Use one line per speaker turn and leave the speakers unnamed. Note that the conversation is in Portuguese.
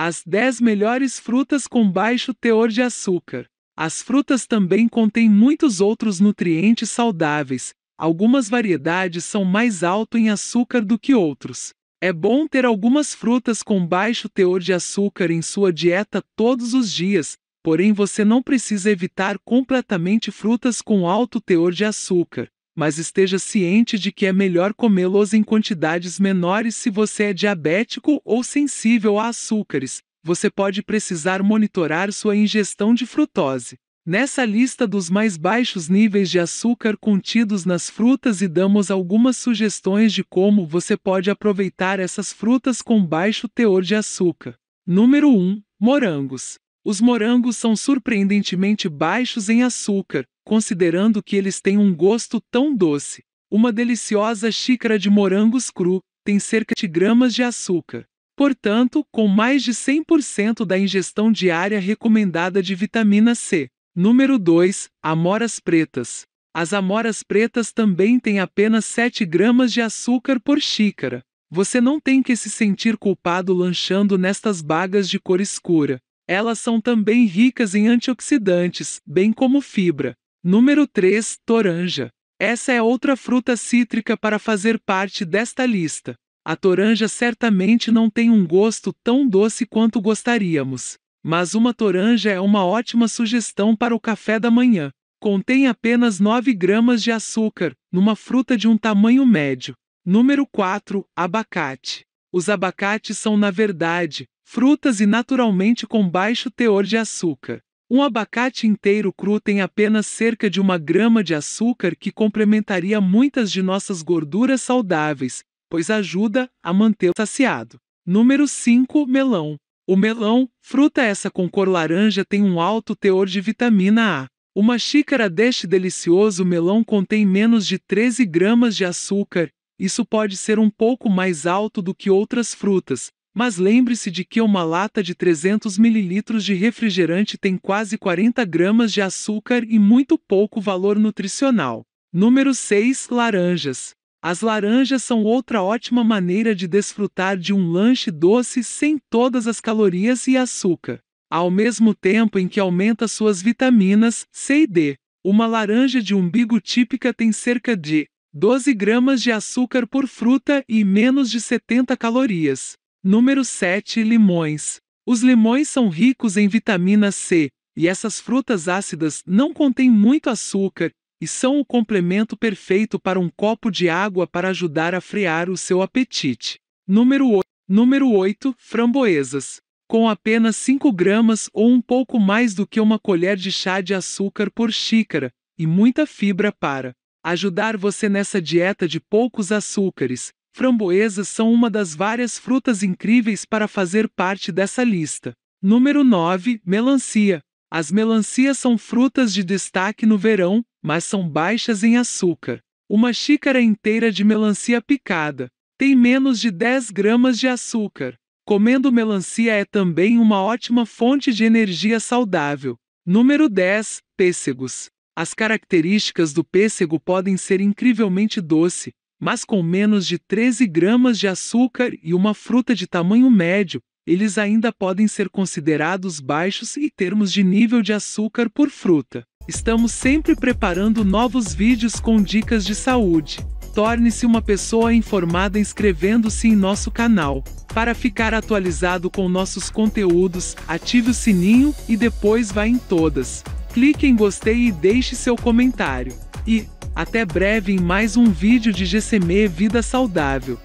As 10 melhores frutas com baixo teor de açúcar. As frutas também contêm muitos outros nutrientes saudáveis, algumas variedades são mais alto em açúcar do que outros. É bom ter algumas frutas com baixo teor de açúcar em sua dieta todos os dias, porém você não precisa evitar completamente frutas com alto teor de açúcar mas esteja ciente de que é melhor comê-los em quantidades menores se você é diabético ou sensível a açúcares. Você pode precisar monitorar sua ingestão de frutose. Nessa lista dos mais baixos níveis de açúcar contidos nas frutas e damos algumas sugestões de como você pode aproveitar essas frutas com baixo teor de açúcar. Número 1. Morangos. Os morangos são surpreendentemente baixos em açúcar, considerando que eles têm um gosto tão doce. Uma deliciosa xícara de morangos cru tem cerca de gramas de açúcar. Portanto, com mais de 100% da ingestão diária recomendada de vitamina C. Número 2. Amoras pretas. As amoras pretas também têm apenas 7 gramas de açúcar por xícara. Você não tem que se sentir culpado lanchando nestas bagas de cor escura. Elas são também ricas em antioxidantes, bem como fibra. Número 3 Toranja. Essa é outra fruta cítrica para fazer parte desta lista. A toranja certamente não tem um gosto tão doce quanto gostaríamos, mas uma toranja é uma ótima sugestão para o café da manhã. Contém apenas 9 gramas de açúcar, numa fruta de um tamanho médio. Número 4 Abacate. Os abacates são, na verdade, frutas e naturalmente com baixo teor de açúcar. Um abacate inteiro cru tem apenas cerca de uma grama de açúcar que complementaria muitas de nossas gorduras saudáveis, pois ajuda a manter saciado. Número 5 Melão. O melão, fruta essa com cor laranja, tem um alto teor de vitamina A. Uma xícara deste delicioso melão contém menos de 13 gramas de açúcar, isso pode ser um pouco mais alto do que outras frutas, mas lembre-se de que uma lata de 300 ml de refrigerante tem quase 40 gramas de açúcar e muito pouco valor nutricional. Número 6 Laranjas. As laranjas são outra ótima maneira de desfrutar de um lanche doce sem todas as calorias e açúcar. Ao mesmo tempo em que aumenta suas vitaminas C e D, uma laranja de umbigo típica tem cerca de 12 gramas de açúcar por fruta e menos de 70 calorias. Número 7 Limões. Os limões são ricos em vitamina C, e essas frutas ácidas não contêm muito açúcar e são o complemento perfeito para um copo de água para ajudar a frear o seu apetite. Número 8, número 8 framboesas. Com apenas 5 gramas ou um pouco mais do que uma colher de chá de açúcar por xícara, e muita fibra para ajudar você nessa dieta de poucos açúcares, Framboesas são uma das várias frutas incríveis para fazer parte dessa lista. Número 9 Melancia. As melancias são frutas de destaque no verão, mas são baixas em açúcar. Uma xícara inteira de melancia picada tem menos de 10 gramas de açúcar. Comendo melancia é também uma ótima fonte de energia saudável. Número 10 Pêssegos. As características do pêssego podem ser incrivelmente doce, mas com menos de 13 gramas de açúcar e uma fruta de tamanho médio, eles ainda podem ser considerados baixos em termos de nível de açúcar por fruta. Estamos sempre preparando novos vídeos com dicas de saúde. Torne-se uma pessoa informada inscrevendo-se em nosso canal. Para ficar atualizado com nossos conteúdos, ative o sininho e depois vá em todas. Clique em gostei e deixe seu comentário. E até breve em mais um vídeo de GCME Vida Saudável.